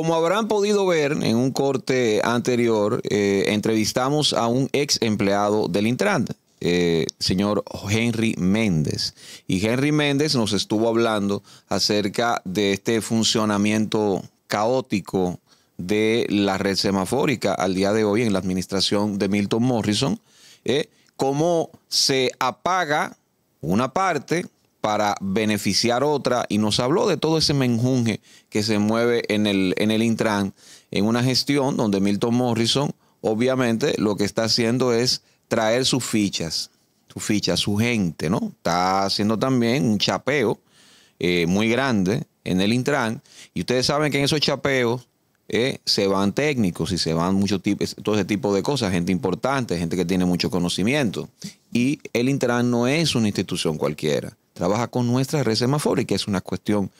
Como habrán podido ver en un corte anterior, eh, entrevistamos a un ex empleado del Intran, eh, señor Henry Méndez. Y Henry Méndez nos estuvo hablando acerca de este funcionamiento caótico de la red semafórica al día de hoy en la administración de Milton Morrison, eh, cómo se apaga una parte para beneficiar otra y nos habló de todo ese menjunje que se mueve en el, en el Intran, en una gestión donde Milton Morrison obviamente lo que está haciendo es traer sus fichas, sus fichas, su gente, ¿no? Está haciendo también un chapeo eh, muy grande en el Intran. Y ustedes saben que en esos chapeos eh, se van técnicos y se van muchos tipos, todo ese tipo de cosas, gente importante, gente que tiene mucho conocimiento. Y el Intran no es una institución cualquiera trabaja con nuestra red semafórica, es una cuestión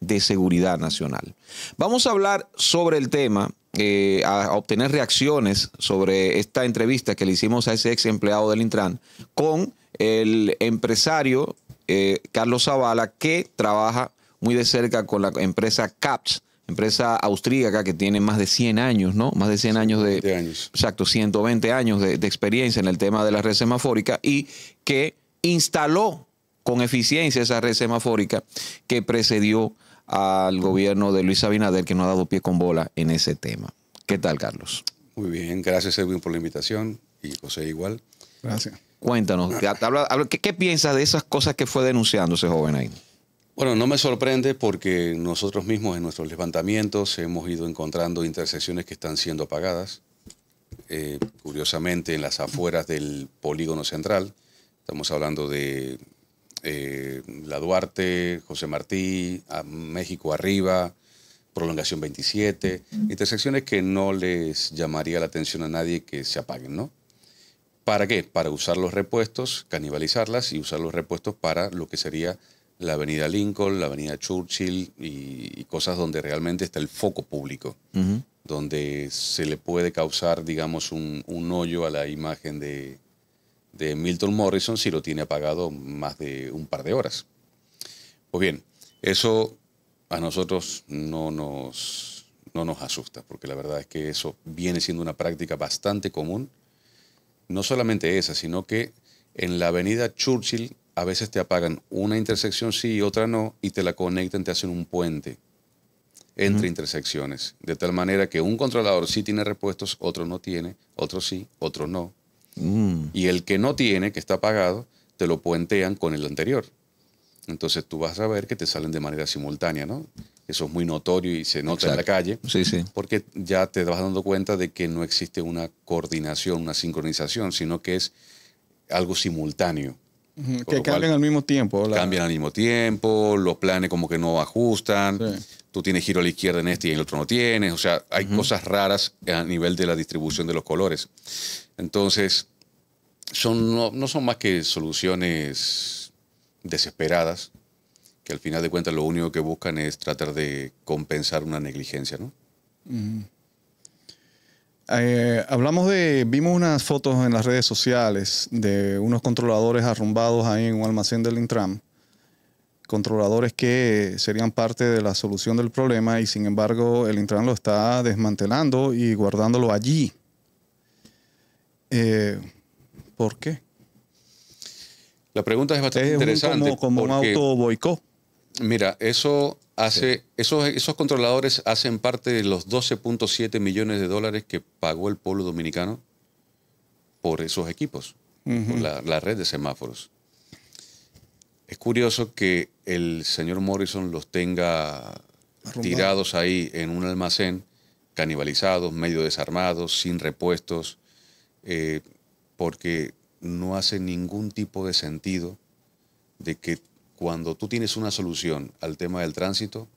de seguridad nacional. Vamos a hablar sobre el tema, eh, a, obtener reacciones sobre esta entrevista que le hicimos a ese ex empleado del Intran con el empresario eh, Carlos Zavala, que trabaja muy de cerca con la empresa CAPS, empresa austríaca que tiene más de 100 años, ¿no? Más de 100 años de... Años. Exacto, 120 años de, de experiencia en el tema de la red semafórica y que instaló con eficiencia esa red semafórica que precedió al gobierno de Luis Abinader, que no ha dado pie con bola en ese tema. ¿Qué tal, Carlos? Muy bien, gracias Edwin por la invitación y José igual. Gracias. Cuéntanos, ah. ¿qué, piensas de esas cosas que fue denunciando ese joven ahí? Bueno, no me sorprende porque nosotros mismos en nuestros levantamientos hemos ido encontrando intersecciones que están siendo apagadas. Eh, curiosamente, en las afueras del polígono central, estamos hablando de eh, la Duarte, José Martí, México Arriba, Prolongación 27, intersecciones que no les llamaría la atención a nadie que se apaguen, ¿no? ¿Para qué? Para usar los repuestos, canibalizarlas y usar los repuestos para lo que sería la avenida Lincoln, la avenida Churchill y, cosas donde realmente está el foco público, donde se le puede causar, digamos, un hoyo a la imagen de, de Milton Morrison si lo tiene apagado más de un par de horas. Pues bien, eso a nosotros no nos, no nos asusta, porque la verdad es que eso viene siendo una práctica bastante común. No solamente esa, sino que en la avenida Churchill a veces te apagan una intersección sí y otra no, y te la conectan, te hacen un puente entre intersecciones, de tal manera que un controlador sí tiene repuestos, otro no tiene, otro sí, otro no, Mm. Y el que no tiene, que está pagado, te lo puentean con el anterior. Entonces tú vas a ver que te salen de manera simultánea, ¿no? Eso es muy notorio y se nota en la calle. Sí, sí. Porque ya te vas dando cuenta de que no existe una coordinación, una sincronización, sino que es algo simultáneo. Que cambian al mismo tiempo. Cambian al mismo tiempo, los planes como que no ajustan. Sí tú tienes giro a la izquierda en este y en el otro no tienes. O sea, hay cosas raras a nivel de la distribución de los colores. Entonces, son, no, son más que soluciones desesperadas, que al final de cuentas lo único que buscan es tratar de compensar una negligencia, ¿no? Eh, hablamos de, vimos unas fotos en las redes sociales de unos controladores arrumbados ahí en un almacén del Intram controladores que serían parte de la solución del problema y sin embargo el Intran lo está desmantelando y guardándolo allí. Eh, ¿Por qué? La pregunta es bastante interesante. como, un auto boicot. Mira, eso hace, esos, esos controladores hacen parte de los 12.7 millones de dólares que pagó el pueblo dominicano por esos equipos, por la red de semáforos. Es curioso que el señor Morrison los tenga tirados ahí en un almacén, canibalizados, medio desarmados, sin repuestos, eh, porque no hace ningún tipo de sentido de que cuando tú tienes una solución al tema del tránsito,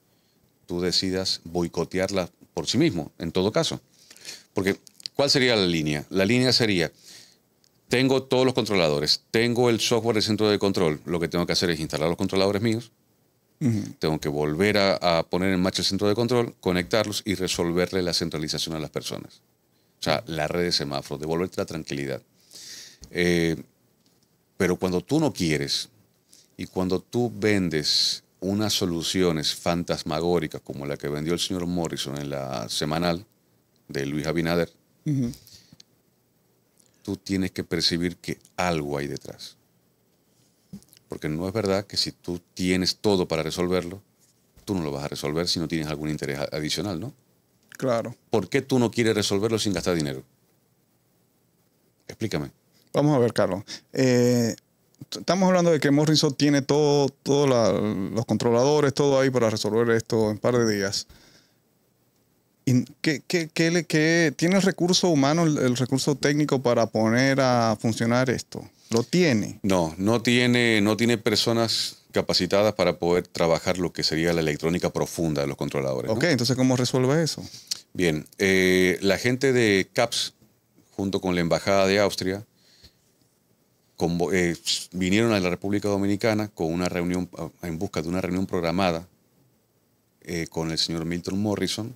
tú decidas boicotearla por sí mismo, en todo caso. Porque, ¿cuál sería la línea? La línea sería, tengo todos los controladores, tengo el software del centro de control. Lo que tengo que hacer es instalar los controladores míos. Tengo que volver a, poner en marcha el centro de control, conectarlos y resolverle la centralización a las personas. O sea, la red de semáforo, devolverte la tranquilidad. Eh, pero cuando tú no quieres y cuando tú vendes unas soluciones fantasmagóricas como la que vendió el señor Morrison en la semanal de Luis Abinader, tú tienes que percibir que algo hay detrás. Porque no es verdad que si tú tienes todo para resolverlo, tú no lo vas a resolver si no tienes algún interés adicional, ¿no? Claro. ¿Por qué tú no quieres resolverlo sin gastar dinero? Explícame. Vamos a ver, Carlos. Eh, estamos hablando de que Morrison tiene todos los controladores, todo ahí para resolver esto en un par de días qué, tiene el recurso humano, el, recurso técnico para poner a funcionar esto? ¿Lo tiene? No, no tiene, no tiene personas capacitadas para poder trabajar lo que sería la electrónica profunda de los controladores. Ok, entonces ¿cómo resuelve eso? Bien, eh, la gente de CAPS, junto con la Embajada de Austria, eh, vinieron a la República Dominicana con una reunión, en busca de una reunión programada eh, con el señor Milton Morrison,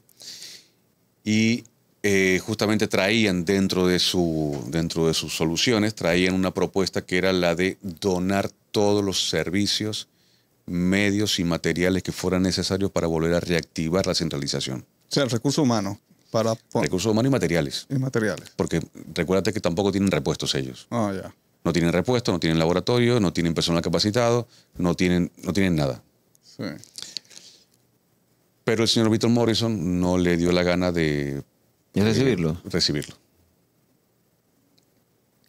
y eh, justamente traían dentro de, su, dentro de sus soluciones, traían una propuesta que era la de donar todos los servicios, medios y materiales que fueran necesarios para volver a reactivar la centralización. O sea, el recurso humano. Para Recursos humanos y materiales. Y materiales. Porque recuérdate que tampoco tienen repuestos ellos. Ah, ya. No tienen repuestos, no tienen laboratorio, no tienen personal capacitado, no tienen, no tienen nada. Sí. Pero el señor Víctor Morrison no le dio la gana de... Eh, recibirlo? Recibirlo.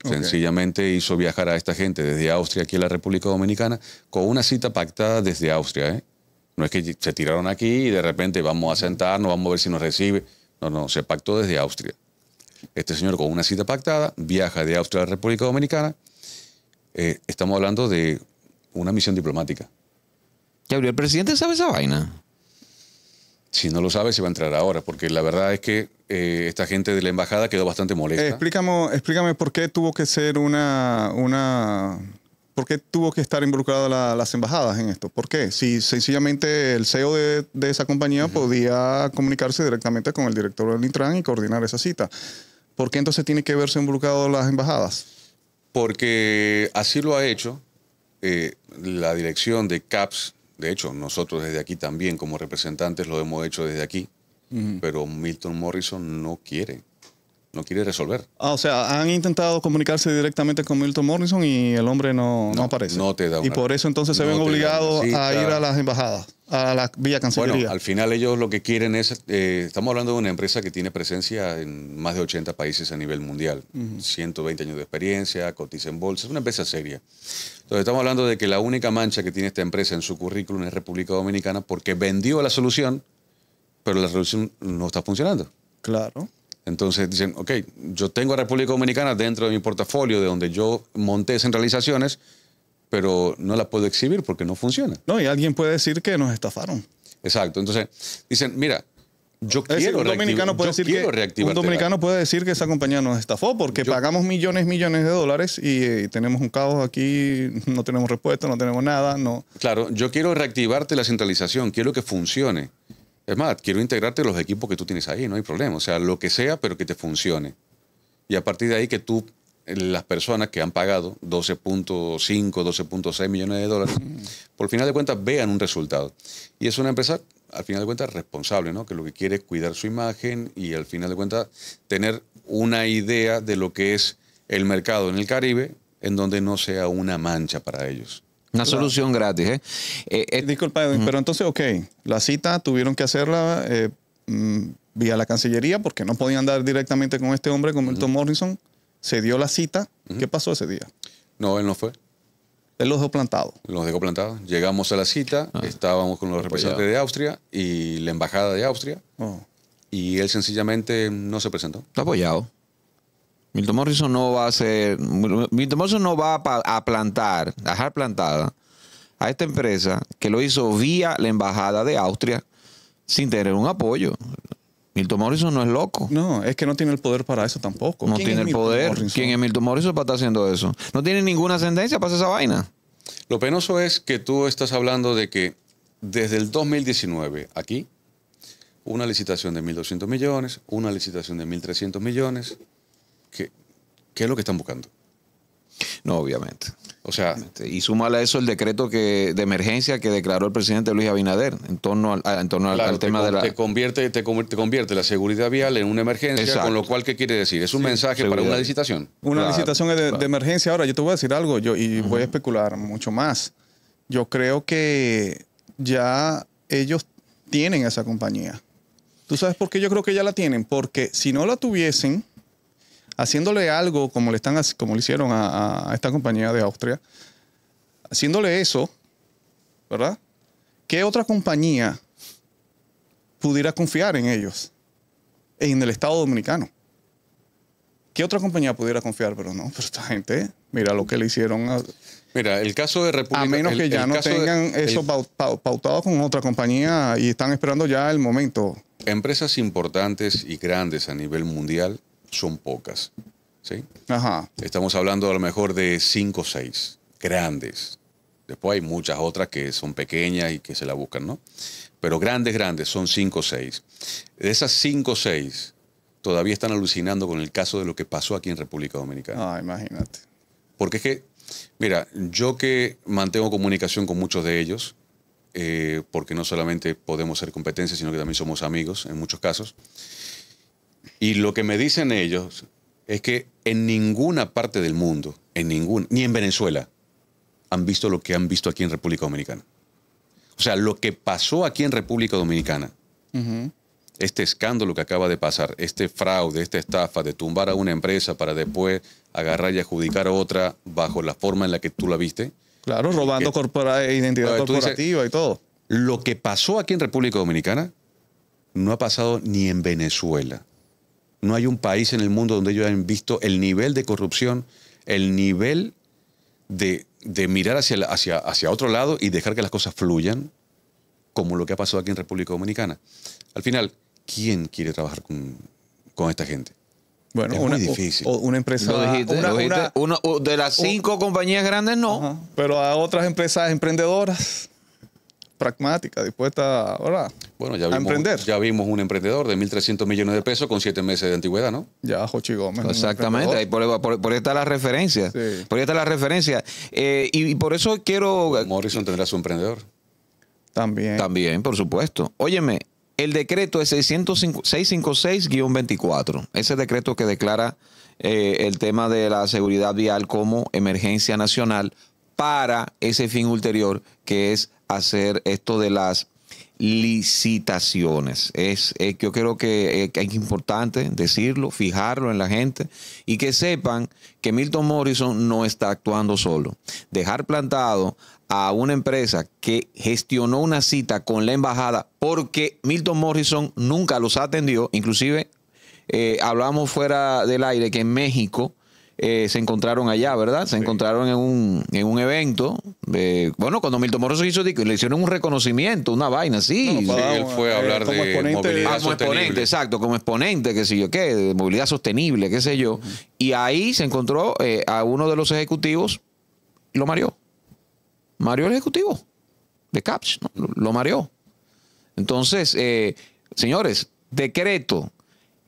Sencillamente hizo viajar a esta gente desde Austria aquí a la República Dominicana con una cita pactada desde Austria. ¿eh? No es que se tiraron aquí y de repente vamos a sentarnos, vamos a ver si nos recibe. No, no, se pactó desde Austria. Este señor con una cita pactada viaja de Austria a la República Dominicana. Eh, estamos hablando de una misión diplomática. Gabriel ¿El presidente sabe esa vaina? Si no lo sabe, se va a entrar ahora, porque la verdad es que eh, esta gente de la embajada quedó bastante molesta. Eh, explícame, por qué tuvo que ser una, una ¿Por qué tuvo que estar involucradas las embajadas en esto? ¿Por qué? Si sencillamente el CEO de, esa compañía podía comunicarse directamente con el director del Intran y coordinar esa cita. ¿Por qué entonces tiene que verse involucrado las embajadas? Porque así lo ha hecho eh, la dirección de CAPS de hecho, nosotros desde aquí también como representantes lo hemos hecho desde aquí, pero Milton Morrison no quiere, no quiere resolver. Ah, o sea, han intentado comunicarse directamente con Milton Morrison y el hombre no, aparece. No te da Y por eso entonces se ven obligados a ir a las embajadas a la Villa Cancillería. Bueno, al final ellos lo que quieren es, eh, estamos hablando de una empresa que tiene presencia en más de 80 países a nivel mundial, 120 años de experiencia, cotiza en bolsa, es una empresa seria. Entonces estamos hablando de que la única mancha que tiene esta empresa en su currículum es República Dominicana porque vendió la solución, pero la solución no está funcionando. Claro. Entonces dicen, ok, yo tengo a República Dominicana dentro de mi portafolio de donde yo monté centralizaciones, pero no la puedo exhibir porque no funciona. No, y alguien puede decir que nos estafaron. Exacto. Entonces, dicen, mira, yo quiero, un dominicano puede decir que, esa compañía nos estafó porque pagamos millones, millones de dólares eh, y, tenemos un caos aquí, no tenemos respuesta, no tenemos nada. no Claro, yo quiero reactivarte la centralización, quiero que funcione. Es más, quiero integrarte los equipos que tú tienes ahí, no hay problema. O sea, lo que sea, pero que te funcione. Y a partir de ahí que tú las personas que han pagado 12.5, 12.6 millones de dólares, mm. por final de cuentas vean un resultado. Y es una empresa, al final de cuentas, responsable, ¿no? que lo que quiere es cuidar su imagen y al final de cuentas tener una idea de lo que es el mercado en el Caribe, en donde no sea una mancha para ellos. Una solución gratis. ¿eh? eh, eh disculpa, pero entonces, ok, la cita tuvieron que hacerla eh, mm, vía la Cancillería porque no podían dar directamente con este hombre, con el Tom Morrison se dio la cita. ¿Qué pasó ese día? No, él no fue. Él los dejó plantados. Los dejó plantados. Llegamos a la cita, ah. estábamos con los representantes de Austria y la embajada de Austria. Oh. Y él sencillamente no se presentó. Está apoyado. Milton Morrison no va a ser. Milton Morrison no va a plantar, dejar plantada a esta empresa que lo hizo vía la embajada de Austria sin tener un apoyo. Milton Morrison no es loco. No, es que no tiene el poder para eso tampoco. No tiene el poder. ¿Quién es Milton Morrison para estar haciendo eso? No tiene ninguna ascendencia para hacer esa vaina. Lo penoso es que tú estás hablando de que desde el 2019 aquí, una licitación de 1.200 millones, una licitación de 1.300 millones. ¿Qué es lo que están buscando? No, obviamente. O sea, y suma a eso el decreto que, de emergencia que declaró el presidente Luis Abinader en torno al, en torno al, tema de la... Te convierte, te convierte la seguridad vial en una emergencia, con lo cual, ¿qué quiere decir? Es un mensaje para una licitación. Una licitación de, emergencia. Ahora, yo te voy a decir algo yo, y voy a especular mucho más. Yo creo que ya ellos tienen esa compañía. ¿Tú sabes por qué yo creo que ya la tienen? Porque si no la tuviesen haciéndole algo como le, están, como le hicieron a, esta compañía de Austria, haciéndole eso, ¿verdad? ¿Qué otra compañía pudiera confiar en ellos? En el Estado Dominicano. ¿Qué otra compañía pudiera confiar? Pero no, pero esta gente, mira lo que le hicieron a... Mira, el caso de República... A menos que ya no tengan eso pautado con otra compañía y están esperando ya el momento. Empresas importantes y grandes a nivel mundial son pocas. Estamos hablando a lo mejor de cinco o seis grandes. Después hay muchas otras que son pequeñas y que se la buscan, ¿no? Pero grandes, grandes, son cinco o seis. De esas cinco o seis, todavía están alucinando con el caso de lo que pasó aquí en República Dominicana. Ah, imagínate. Porque es que, mira, yo que mantengo comunicación con muchos de ellos, eh, porque no solamente podemos ser competencias, sino que también somos amigos en muchos casos, y lo que me dicen ellos es que en ninguna parte del mundo, en ningún, ni en Venezuela, han visto lo que han visto aquí en República Dominicana. O sea, lo que pasó aquí en República Dominicana, este escándalo que acaba de pasar, este fraude, esta estafa de tumbar a una empresa para después agarrar y adjudicar a otra bajo la forma en la que tú la viste. Claro, robando eh, identidad corporativa y todo. Lo que pasó aquí en República Dominicana no ha pasado ni en Venezuela. No hay un país en el mundo donde ellos hayan visto el nivel de corrupción, el nivel de, mirar hacia, hacia otro lado y dejar que las cosas fluyan, como lo que ha pasado aquí en República Dominicana. Al final, ¿quién quiere trabajar con, esta gente? Bueno, es una, difícil. O, una empresa. de las cinco compañías grandes, no. pero a otras empresas emprendedoras pragmática, dispuesta Bueno, ya a emprender. Ya vimos un emprendedor de 1.300 millones de pesos con siete meses de antigüedad, ¿no? Ya, Jochi Gómez. Exactamente, ahí por, ahí está la referencia. Por ahí está la referencia. Eh, y, por eso quiero... Morrison tendrá su emprendedor. También. También, por supuesto. Óyeme, el decreto es 656-24. Ese decreto que declara eh, el tema de la seguridad vial como emergencia nacional para ese fin ulterior que es hacer esto de las licitaciones. Es, eh, yo creo eh, que es importante decirlo, fijarlo en la gente y que sepan que Milton Morrison no está actuando solo. Dejar plantado a una empresa que gestionó una cita con la embajada porque Milton Morrison nunca los atendió, inclusive eh, hablamos fuera del aire que en México eh, se encontraron allá, ¿verdad? Se encontraron en un, en un evento. bueno, cuando Milton Moroso hizo, le hicieron un reconocimiento, una vaina, sí. él fue a eh, hablar de movilidad ah, como exacto, como exponente, qué sé yo qué, de movilidad sostenible, qué sé yo. Y ahí se encontró eh, a uno de los ejecutivos y lo mareó. Mareó el ejecutivo de CAPS, ¿no? lo, lo mareó. Entonces, señores, decreto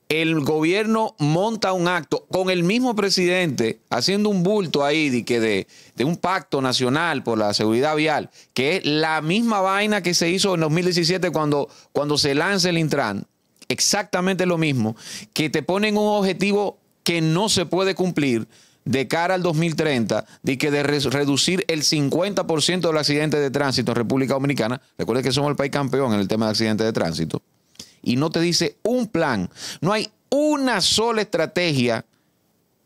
el gobierno monta un acto con el mismo presidente haciendo un bulto ahí de, de, un pacto nacional por la seguridad vial, que es la misma vaina que se hizo en 2017 cuando, cuando se lanza el Intran, exactamente lo mismo, que te ponen un objetivo que no se puede cumplir de cara al 2030, de que de reducir el 50% de los accidentes de tránsito en República Dominicana, recuerde que somos el país campeón en el tema de accidentes de tránsito, y no te dice un plan. No hay una sola estrategia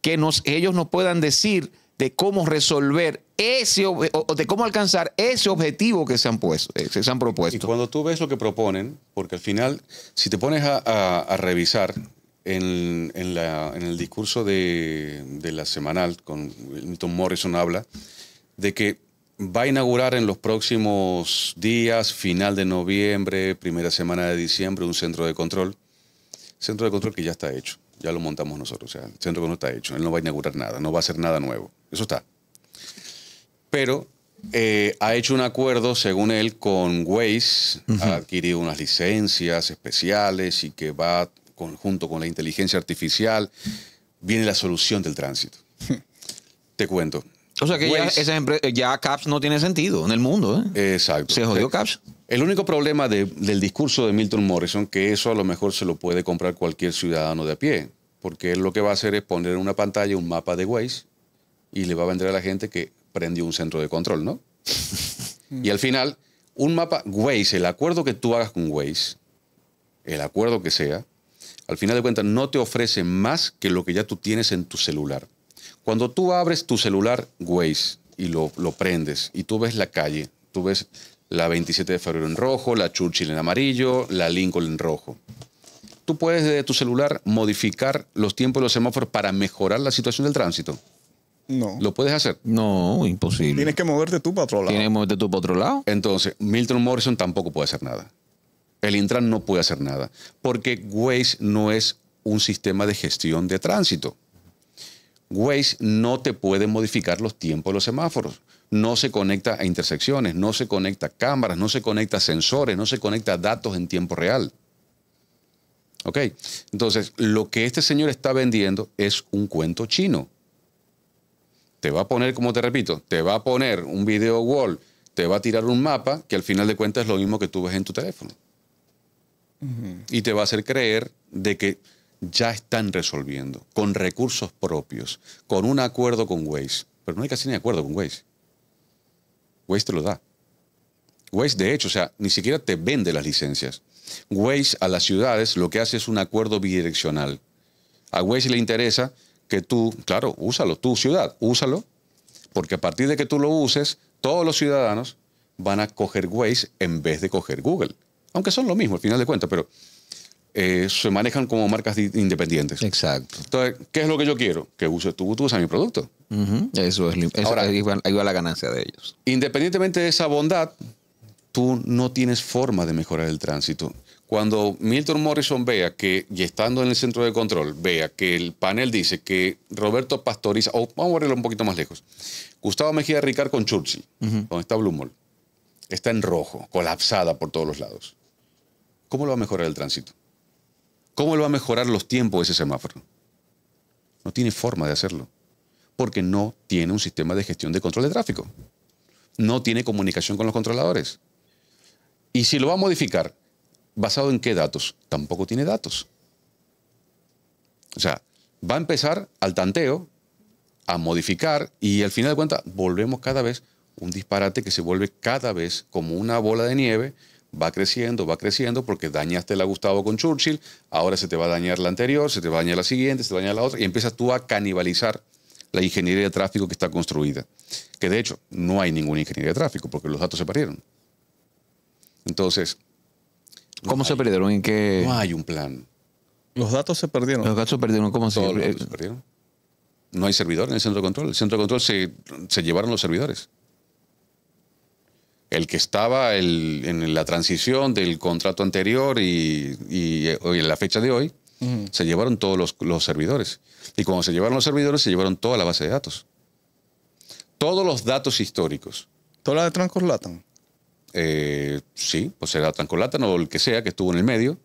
que ellos nos puedan decir de cómo resolver ese o de cómo alcanzar ese objetivo que se han, puesto, eh, se han propuesto. Y cuando tú ves lo que proponen, porque al final, si te pones a, revisar en, el discurso de, de la semanal, con Milton Morrison habla de que va a inaugurar en los próximos días, final de noviembre, primera semana de diciembre, un centro de control. Centro de control que ya está hecho, ya lo montamos nosotros, o sea, el centro que no está hecho, él no va a inaugurar nada, no va a hacer nada nuevo, eso está. Pero eh, ha hecho un acuerdo, según él, con Waze, ha adquirido unas licencias especiales y que va junto con la inteligencia artificial, viene la solución del tránsito. Te cuento, o sea que pues- ya, CAPS no tiene sentido en el mundo. ¿eh? Exacto. Se jodió CAPS. El único problema del discurso de Milton Morrison, que eso a lo mejor se lo puede comprar cualquier ciudadano de a pie, porque él lo que va a hacer es poner en una pantalla un mapa de Waze y le va a vender a la gente que prendió un centro de control, ¿no? y al final, un mapa Waze, el acuerdo que tú hagas con Waze, el acuerdo que sea, al final de cuentas no te ofrece más que lo que ya tú tienes en tu celular. Cuando tú abres tu celular Waze y lo, prendes y tú ves la calle, tú ves la 27 de febrero en rojo, la Churchill en amarillo, la Lincoln en rojo. Tú puedes desde tu celular modificar los tiempos de los semáforos para mejorar la situación del tránsito. No. ¿Lo puedes hacer? No, imposible. Tienes que moverte tú para otro lado. Tienes que moverte tú para otro lado. Entonces, Milton Morrison tampoco puede hacer nada. El Intran no puede hacer nada. Porque Waze no es un sistema de gestión de tránsito. Waze no te puede modificar los tiempos de los semáforos. No se conecta a intersecciones, no se conecta a cámaras, no se conecta a sensores, no se conecta a datos en tiempo real. ¿Ok? Entonces, lo que este señor está vendiendo es un cuento chino. Te va a poner, como te repito, te va a poner un video wall, te va a tirar un mapa que al final de cuentas es lo mismo que tú ves en tu teléfono. Y te va a hacer creer de que ya están resolviendo con recursos propios, con un acuerdo con Waze. Pero no hay casi ni acuerdo con Waze. Waze te lo da. Waze, de hecho, o sea, ni siquiera te vende las licencias. Waze a las ciudades lo que hace es un acuerdo bidireccional. A Waze le interesa que tú, claro, úsalo, tu ciudad, úsalo, porque a partir de que tú lo uses, todos los ciudadanos van a coger Waze en vez de coger Google. Aunque son lo mismo al final de cuentas, pero eh, se manejan como marcas independientes. Exacto. Entonces, ¿qué es lo que yo quiero? Que use tú, tú usas mi producto. Eso es, Ahora, ahí va, la ganancia de ellos. Independientemente de esa bondad, tú no tienes forma de mejorar el tránsito. Cuando Milton Morrison vea que, y estando en el centro de control, vea que el panel dice que Roberto Pastoriza, o vamos a verlo un poquito más lejos, Gustavo Mejía Ricard con Churchill, donde está Blumol, está en rojo, colapsada por todos los lados. ¿Cómo lo va a mejorar el tránsito? ¿Cómo él va a mejorar los tiempos de ese semáforo? No tiene forma de hacerlo, porque no tiene un sistema de gestión de control de tráfico. No tiene comunicación con los controladores. Y si lo va a modificar, ¿basado en qué datos? Tampoco tiene datos. O sea, va a empezar al tanteo, a modificar y al final de cuentas volvemos cada vez un disparate que se vuelve cada vez como una bola de nieve va creciendo, va creciendo, porque dañaste la Gustavo con Churchill, ahora se te va a dañar la anterior, se te va a dañar la siguiente, se te va a dañar la otra, y empiezas tú a canibalizar la ingeniería de tráfico que está construida. Que de hecho, no hay ninguna ingeniería de tráfico, porque los datos se perdieron. Entonces... ¿Cómo se perdieron? ¿En qué? No hay un plan. Los datos se perdieron. Los datos se perdieron, ¿cómo se, los eh, se perdieron? No hay servidor en el centro de control. El centro de control se llevaron los servidores el que estaba en la transición del contrato anterior y, y, la fecha de hoy, se llevaron todos los, servidores. Y cuando se llevaron los servidores, se llevaron toda la base de datos. Todos los datos históricos. ¿Toda la de Transcorlatan? Eh, sí, pues era Transcorlatan o el que sea que estuvo en el medio,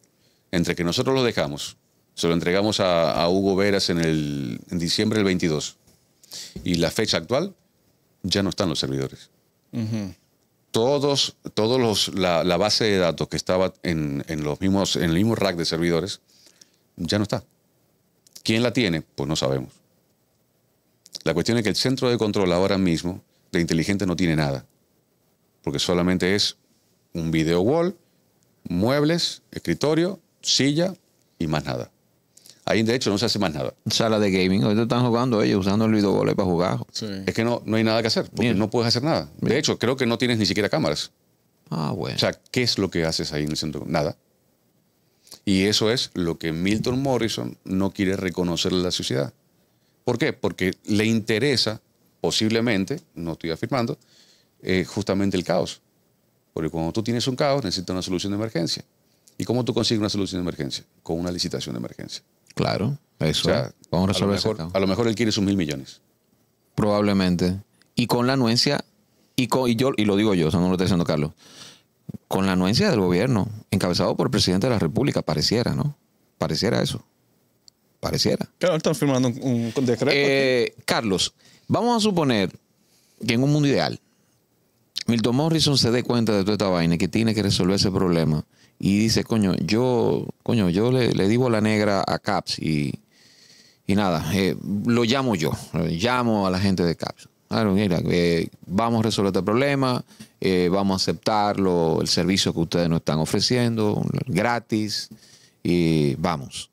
entre que nosotros lo dejamos. Se lo entregamos a, Hugo Veras en, el, diciembre del 22. Y la fecha actual, ya no están los servidores todos, todos los, la, base de datos que estaba en, en, los mismos, en el mismo rack de servidores ya no está. ¿Quién la tiene? Pues no sabemos. La cuestión es que el centro de control ahora mismo de inteligente no tiene nada, porque solamente es un video wall, muebles, escritorio, silla y más nada. Ahí, de hecho, no se hace más nada. Sala de gaming. Ahorita están jugando ellos, usando el goles para jugar. Es que no, no hay nada que hacer, porque no puedes hacer nada. De hecho, creo que no tienes ni siquiera cámaras. Ah, bueno. O sea, ¿qué es lo que haces ahí en el centro? Nada. Y eso es lo que Milton Morrison no quiere reconocer a la sociedad. ¿Por qué? Porque le interesa, posiblemente, no estoy afirmando, eh, justamente el caos. Porque cuando tú tienes un caos, necesitas una solución de emergencia. ¿Y cómo tú consigues una solución de emergencia? Con una licitación de emergencia. Claro, eso. vamos a resolver lo, mejor, a lo mejor él quiere sus mil millones. Probablemente. Y con la anuencia, y, con, y, yo, y lo digo yo, no lo estoy diciendo Carlos, con la anuencia del gobierno, encabezado por el presidente de la República, pareciera, ¿no? Pareciera eso. Pareciera. Claro, están firmando un, decreto. Eh, Carlos, vamos a suponer que en un mundo ideal, Milton Morrison se dé cuenta de toda esta vaina que tiene que resolver ese problema y dice, coño, yo, yo le, digo la negra a Caps y, y nada, eh, lo llamo yo, llamo a la gente de Caps. Ah, mira, eh, vamos a resolver este problema, eh, vamos a aceptar el servicio que ustedes nos están ofreciendo, gratis, y vamos.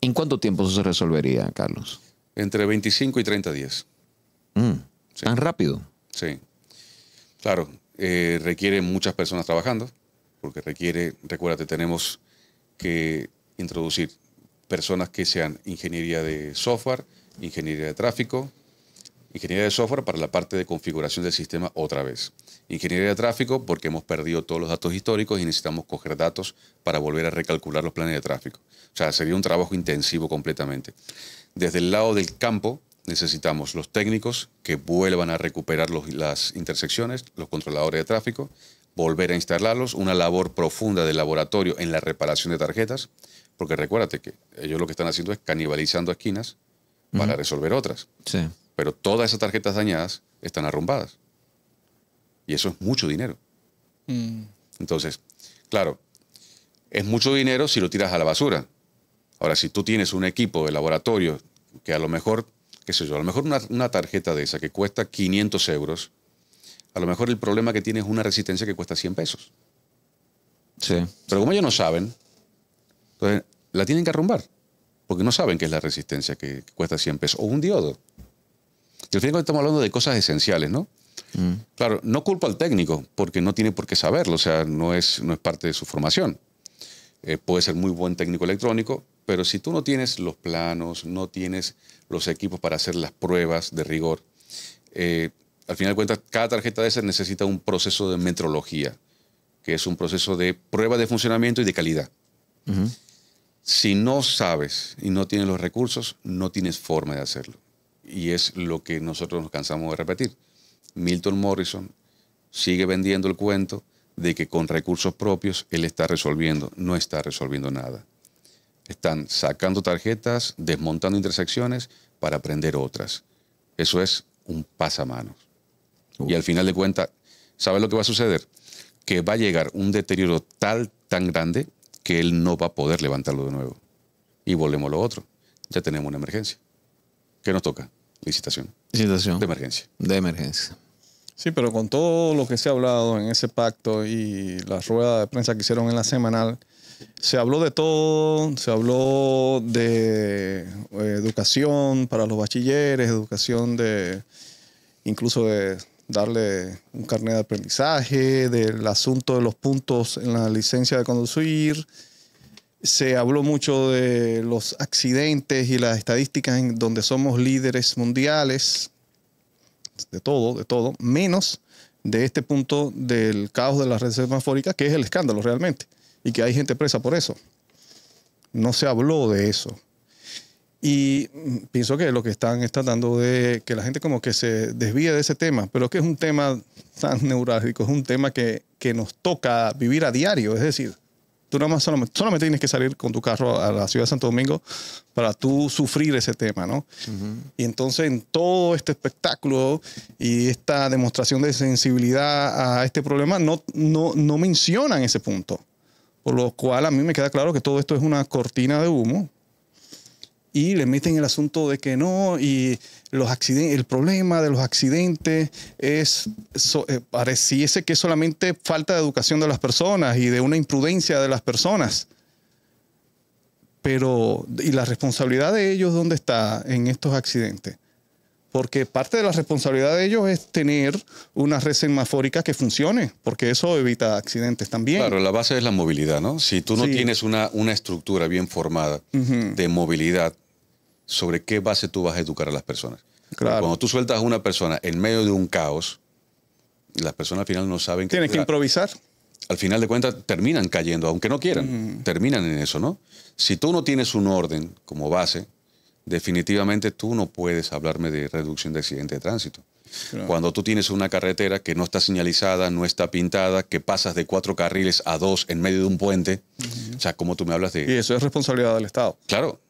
¿En cuánto tiempo eso se resolvería, Carlos? Entre 25 y 30 días. Mm, ¿Tan rápido? Sí. Claro, requiere muchas personas trabajando porque requiere, recuérdate, tenemos que introducir personas que sean ingeniería de software, ingeniería de tráfico, ingeniería de software para la parte de configuración del sistema otra vez, ingeniería de tráfico porque hemos perdido todos los datos históricos y necesitamos coger datos para volver a recalcular los planes de tráfico. O sea, sería un trabajo intensivo completamente. Desde el lado del campo, necesitamos los técnicos que vuelvan a recuperar las intersecciones, los controladores de tráfico, volver a instalarlos, una labor profunda del laboratorio en la reparación de tarjetas, porque recuérdate que ellos lo que están haciendo es canibalizando esquinas para resolver otras. Pero todas esas tarjetas dañadas están arrumbadas. Y eso es mucho dinero. Mm. Entonces, claro, es mucho dinero si lo tiras a la basura. Ahora, si tú tienes un equipo de laboratorio que a lo mejor, qué sé yo, a lo mejor una, una tarjeta de esa que cuesta 500 euros, a lo mejor el problema que tiene es una resistencia que cuesta 100 pesos. Sí. Pero como ellos no saben, entonces la tienen que arrumbar. Porque no saben qué es la resistencia que, cuesta 100 pesos. O un diodo. Y al final estamos hablando de cosas esenciales, ¿no? Mm. Claro, no culpa al técnico, porque no tiene por qué saberlo, o sea, no es, no es parte de su formación. Eh, puede ser muy buen técnico electrónico, pero si tú no tienes los planos, no tienes los equipos para hacer las pruebas de rigor, eh, al final de cuentas, cada tarjeta de esas necesita un proceso de metrología, que es un proceso de prueba de funcionamiento y de calidad. Si no sabes y no tienes los recursos, no tienes forma de hacerlo. Y es lo que nosotros nos cansamos de repetir. Milton Morrison sigue vendiendo el cuento de que con recursos propios él está resolviendo. No está resolviendo nada. Están sacando tarjetas, desmontando intersecciones para aprender otras. Eso es un pasamanos. Y al final de cuentas, ¿sabes lo que va a suceder? Que va a llegar un deterioro tal, tan grande, que él no va a poder levantarlo de nuevo. Y volvemos a lo otro. Ya tenemos una emergencia. ¿Qué nos toca? Licitación. Licitación. De emergencia. De emergencia. Sí, pero con todo lo que se ha hablado en ese pacto y la rueda de prensa que hicieron en la semanal, se habló de todo, se habló de eh, educación para los bachilleres, educación de incluso de darle un carnet de aprendizaje, del asunto de los puntos en la licencia de conducir. Se habló mucho de los accidentes y las estadísticas en donde somos líderes mundiales, de todo, de todo, menos de este punto del caos de las redes semafóricas, que es el escándalo realmente, y que hay gente presa por eso. No se habló de eso. Y mm, pienso que lo que están es tratando de que la gente como que se desvíe de ese tema, pero que es un tema tan neurálgico, es un tema que, que nos toca vivir a diario. Es decir, tú nada más solamente, tienes que salir con tu carro a la ciudad de Santo Domingo para tú sufrir ese tema, ¿no? Y entonces en todo este espectáculo y esta demostración de sensibilidad a este problema no, no, no mencionan ese punto. Por lo cual a mí me queda claro que todo esto es una cortina de humo y le meten el asunto de que no, y los accidentes, el problema de los accidentes es, eh, pareciese que es solamente falta de educación de las personas y de una imprudencia de las personas. Pero, ¿y la responsabilidad de ellos dónde está en estos accidentes? Porque parte de la responsabilidad de ellos es tener una red semafórica que funcione, porque eso evita accidentes también. Claro, la base es la movilidad, ¿no? Si tú no tienes una, una estructura bien formada de movilidad, sobre qué base tú vas a educar a las personas. Claro. Cuando tú sueltas a una persona en medio de un caos, las personas al final no saben Tienes que, que improvisar. Al final de cuentas terminan cayendo, aunque no quieran, terminan en eso, ¿no? Si tú no tienes un orden como base, definitivamente tú no puedes hablarme de reducción de accidentes de tránsito. Cuando tú tienes una carretera que no está señalizada, no está pintada, que pasas de cuatro carriles a dos en medio de un puente, o sea, como tú me hablas de...? Y eso es responsabilidad del Estado. Claro,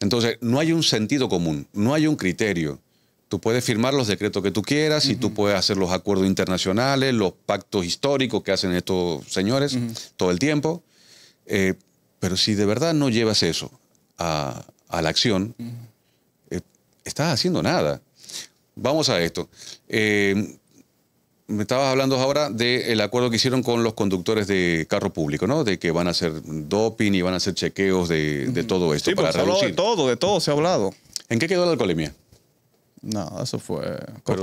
entonces, no hay un sentido común, no hay un criterio. Tú puedes firmar los decretos que tú quieras y tú puedes hacer los acuerdos internacionales, los pactos históricos que hacen estos señores todo el tiempo. Eh, pero si de verdad no llevas eso a, la acción, eh, estás haciendo nada. Vamos a esto. Eh, me estabas hablando ahora del acuerdo que hicieron con los conductores de carro público, ¿no? De que van a hacer doping y van a hacer chequeos de, todo esto sí, para se habló de todo, de todo se ha hablado. ¿En qué quedó la alcoholemia? No, eso fue...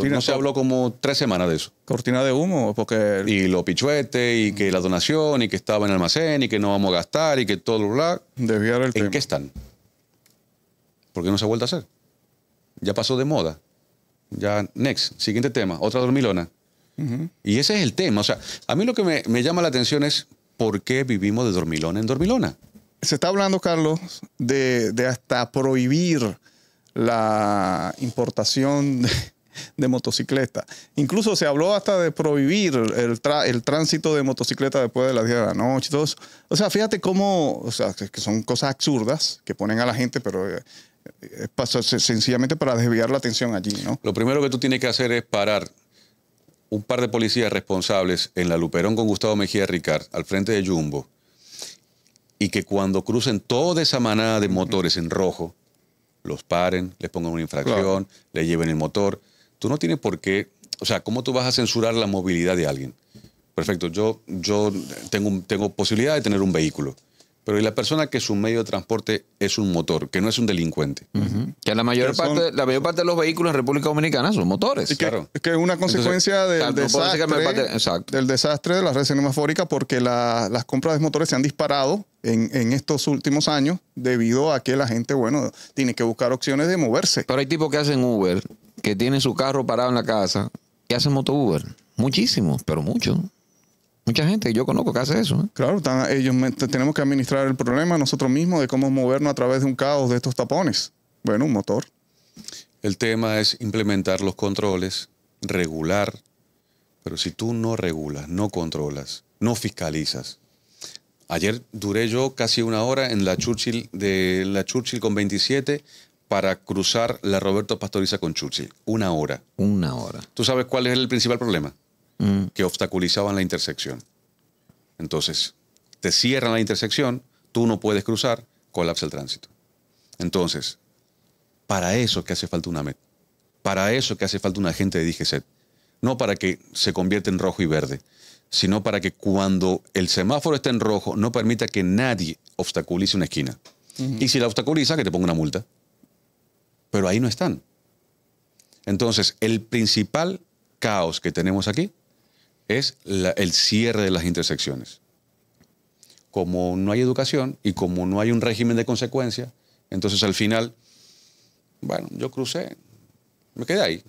no se habló como tres semanas de eso. Cortina de humo, porque... Y los pichuete y que la donación, y que estaba en almacén, y que no vamos a gastar, y que todo lo bla. Desviar el ¿En qué están? Porque no se ha vuelto a hacer? Ya pasó de moda. Ya, next, siguiente tema, otra dormilona. Y ese es el tema. O sea, a mí lo que me, llama la atención es por qué vivimos de dormilona en dormilona. Se está hablando, Carlos, de, hasta prohibir la importación de, motocicleta motocicletas. Incluso se habló hasta de prohibir el, tránsito de motocicletas después de las 10 de la noche. Y O sea, fíjate cómo, o sea, que son cosas absurdas que ponen a la gente, pero eh, es sencillamente para desviar la atención allí, ¿no? Lo primero que tú tienes que hacer es parar un par de policías responsables en la Luperón con Gustavo Mejía Ricard, al frente de Jumbo, y que cuando crucen toda esa manada de motores en rojo, los paren, les pongan una infracción, les lleven el motor. Tú no tienes por qué, o sea, ¿cómo tú vas a censurar la movilidad de alguien? Perfecto, yo, yo tengo, tengo posibilidad de tener un vehículo. Pero y la persona que su medio de transporte es un motor, que no es un delincuente. Que la mayor, parte, la mayor parte de los vehículos en República Dominicana son motores. Es que, es una consecuencia del, desastre, de las redes semafórica porque las compras de motores se han disparado en, en, estos últimos años debido a que la gente, bueno, tiene que buscar opciones de moverse. Pero hay tipos que hacen Uber, que tienen su carro parado en la casa, que hacen moto Uber. Muchísimos, pero muchos. Mucha gente yo conozco que hace eso. ¿eh? Claro, ellos tenemos que administrar el problema nosotros mismos de cómo movernos a través de un caos de estos tapones. Bueno, un motor. El tema es implementar los controles, regular, pero si tú no regulas, no controlas, no fiscalizas. Ayer duré yo casi una hora en la Churchill, de la Churchill con 27 para cruzar la Roberto Pastoriza con Churchill. Una hora. Una hora. ¿Tú sabes cuál es el principal problema? Mm. que obstaculizaban la intersección. Entonces, te cierran la intersección, tú no puedes cruzar, colapsa el tránsito. Entonces, para eso que hace falta una MET. Para eso que hace falta un agente de DGCET. No para que se convierta en rojo y verde, sino para que cuando el semáforo esté en rojo, no permita que nadie obstaculice una esquina. Y si la obstaculiza, que te ponga una multa. Pero ahí no están. Entonces, el principal caos que tenemos aquí es el cierre de las intersecciones. Como no hay educación y como no hay un régimen de consecuencia, entonces al final, bueno, yo crucé, me quedé ahí,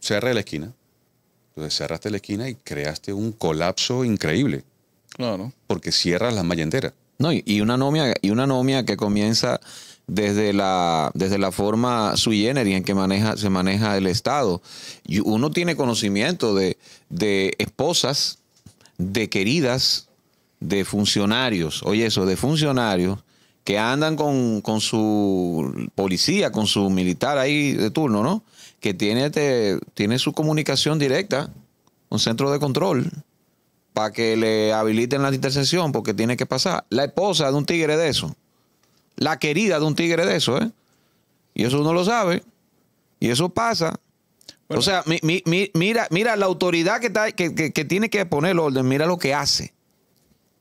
cerré la esquina. Entonces cerraste la esquina y creaste un colapso increíble. Claro. Porque cierras la malla No, y una anomia, y una anomia que comienza desde la, desde la forma sui generis en que maneja, se maneja el Estado. uno tiene conocimiento de, esposas, de queridas, de funcionarios, oye eso, de funcionarios que andan con, su policía, con su militar ahí de turno, ¿no? Que tiene, te, tiene su comunicación directa, un centro de control, para que le habiliten la intercesión porque tiene que pasar. La esposa de un tigre de eso la querida de un tigre de eso, ¿eh? Y eso uno lo sabe. Y eso pasa. O sea, mira, mira la autoridad que, que tiene que poner orden, mira lo que hace.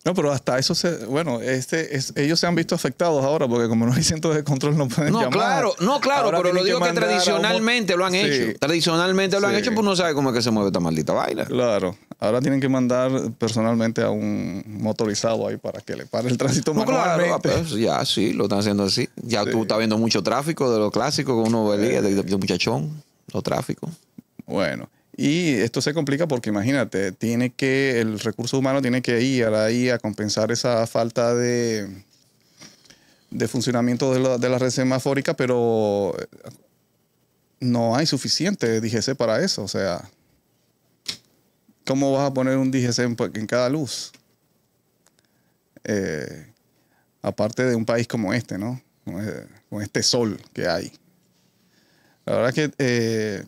No, pero hasta eso se. Bueno, este, ellos se han visto afectados ahora porque, como no hay centros de control, no pueden no, Claro, no, claro, pero lo digo que, tradicionalmente lo han hecho. Tradicionalmente lo han hecho, pues no sabe cómo es que se mueve esta maldita vaina. Claro, ahora tienen que mandar personalmente a un motorizado ahí para que le pare el tránsito no, Claro, ah, pues, ya sí, lo están haciendo así. Ya tú estás viendo mucho tráfico de lo clásico que uno veía, de, de muchachón, lo tráfico. Bueno. Y esto se complica porque imagínate, tiene que, el recurso humano tiene que ir ahí a compensar esa falta de, de funcionamiento de la, de la red semafórica, pero no hay suficiente DGC para eso. O sea, ¿cómo vas a poner un DGC en, cada luz? Eh, aparte de un país como este, ¿no? Con este, este sol que hay. La verdad que eh,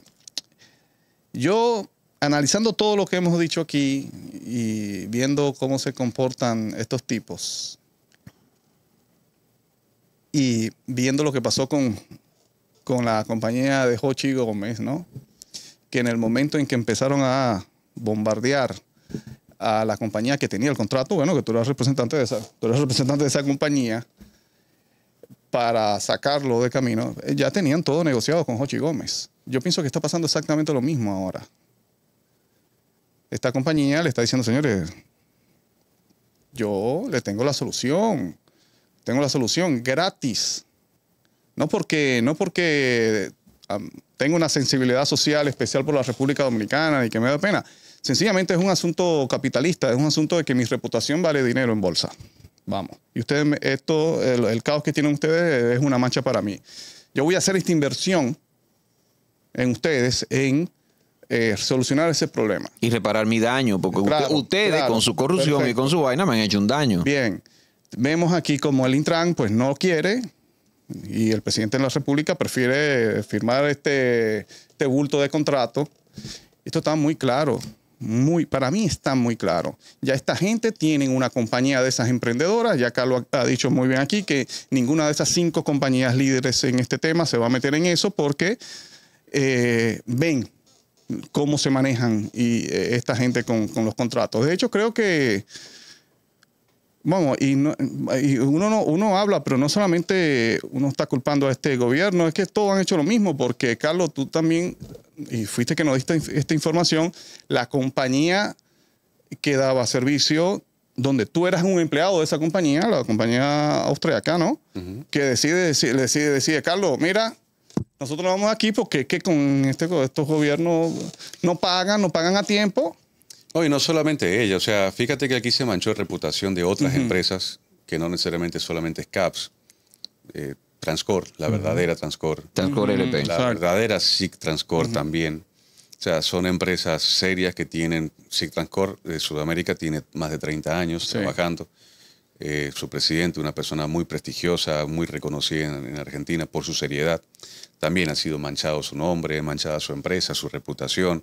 yo, analizando todo lo que hemos dicho aquí y viendo cómo se comportan estos tipos, y viendo lo que pasó con, con la compañía de Hochi Gómez, ¿no? Que en el momento en que empezaron a bombardear a la compañía que tenía el contrato, bueno, que tú eras representante de esa, tú eras representante de esa compañía, para sacarlo de camino, eh, ya tenían todo negociado con Hochi Gómez. Yo pienso que está pasando exactamente lo mismo ahora. Esta compañía le está diciendo, señores, yo le tengo la solución. Tengo la solución gratis. No porque, no porque tengo una sensibilidad social especial por la República Dominicana y que me da pena. Sencillamente es un asunto capitalista, es un asunto de que mi reputación vale dinero en bolsa. Vamos. Y ustedes, esto, el caos que tienen ustedes es una mancha para mí. Yo voy a hacer esta inversión en ustedes en eh, solucionar ese problema. Y reparar mi daño, porque ustedes con su corrupción y con su vaina me han hecho un daño. Bien, vemos aquí como el Intran pues no quiere y el presidente de la República prefiere firmar este, este bulto de contrato. Esto está muy claro, muy, para mí está muy claro. Ya esta gente tiene una compañía de esas emprendedoras, ya Carlos ha dicho muy bien aquí que ninguna de esas cinco compañías líderes en este tema se va a meter en eso porque eh, ven cómo se manejan y, eh, esta gente con, los contratos. De hecho, creo que, vamos, y, uno, uno habla, pero no solamente uno está culpando a este gobierno, es que todos han hecho lo mismo, porque Carlos, tú también, y fuiste que nos diste esta información, la compañía que daba servicio donde tú eras un empleado de esa compañía, la compañía austriaca, ¿no? Que decide, decide, decide, decide, Carlos, mira, nosotros vamos aquí porque que con este, estos gobiernos no pagan, no pagan a tiempo. No, y no solamente ella, o sea, fíjate que aquí se manchó la reputación de otras empresas que no necesariamente solamente es CAPS. Eh, Transcor, la verdadera Transcor. Transcor LP. La verdadera SIC Transcor también. O sea, son empresas serias que tienen, SIC Transcor de Sudamérica tiene más de 30 años trabajando. Eh, su presidente, una persona muy prestigiosa, muy reconocida en, Argentina por su seriedad también ha sido manchado su nombre, manchada su empresa, su reputación.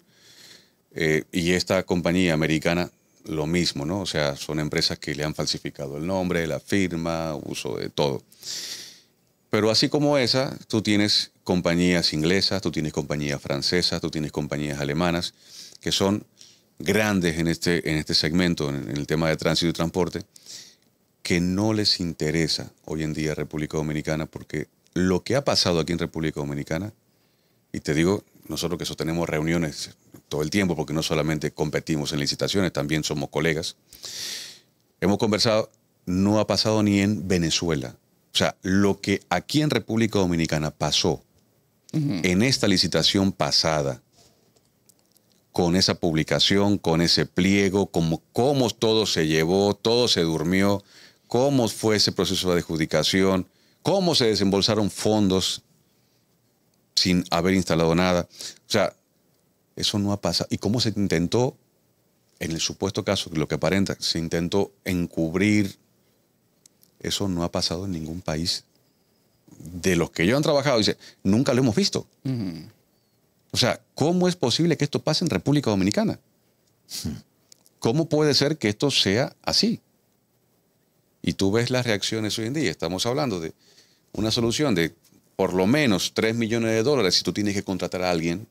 Eh, y esta compañía americana, lo mismo, ¿no? O sea, son empresas que le han falsificado el nombre, la firma, uso de todo. Pero así como esa, tú tienes compañías inglesas, tú tienes compañías francesas, tú tienes compañías alemanas, que son grandes en este, en este segmento, en el tema de tránsito y transporte, que no les interesa hoy en día República Dominicana porque lo que ha pasado aquí en República Dominicana, y te digo, nosotros que sostenemos reuniones todo el tiempo, porque no solamente competimos en licitaciones, también somos colegas, hemos conversado, no ha pasado ni en Venezuela. O sea, lo que aquí en República Dominicana pasó en esta licitación pasada, con esa publicación, con ese pliego, como cómo todo se llevó, todo se durmió, cómo fue ese proceso de adjudicación, cómo se desembolsaron fondos sin haber instalado nada. O sea, eso no ha pasado. ¿Y cómo se intentó, en el supuesto caso, lo que aparenta, se intentó encubrir? Eso no ha pasado en ningún país de los que yo han trabajado. Dice, nunca lo hemos visto. O sea, ¿cómo es posible que esto pase en República Dominicana? ¿Cómo puede ser que esto sea así? Y tú ves las reacciones hoy en día. Estamos hablando de una solución de por lo menos 3 millones de dólares si tú tienes que contratar a alguien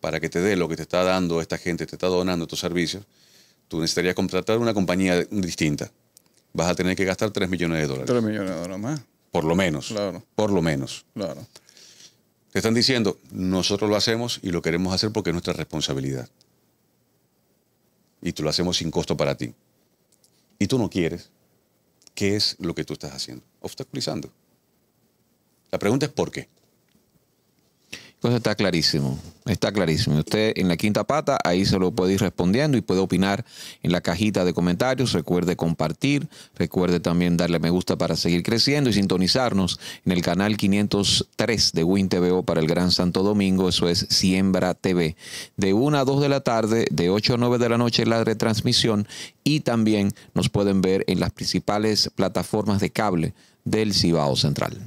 para que te dé lo que te está dando esta gente, te está donando estos servicios. Tú necesitarías contratar una compañía distinta. Vas a tener que gastar 3 millones de dólares. 3 millones de dólares más. Por lo menos. Claro. Por lo menos. Claro. Te están diciendo, nosotros lo hacemos y lo queremos hacer porque es nuestra responsabilidad. Y tú lo hacemos sin costo para ti. Y tú no quieres. ¿Qué es lo que tú estás haciendo? Obstaculizando. La pregunta es ¿por qué? Pues está clarísimo, está clarísimo. Usted en la quinta pata, ahí se lo puede ir respondiendo y puede opinar en la cajita de comentarios. Recuerde compartir, recuerde también darle me gusta para seguir creciendo y sintonizarnos en el canal 503 de TVO para el Gran Santo Domingo. Eso es Siembra TV. De 1 a 2 de la tarde, de 8 a 9 de la noche la retransmisión y también nos pueden ver en las principales plataformas de cable del Cibao Central.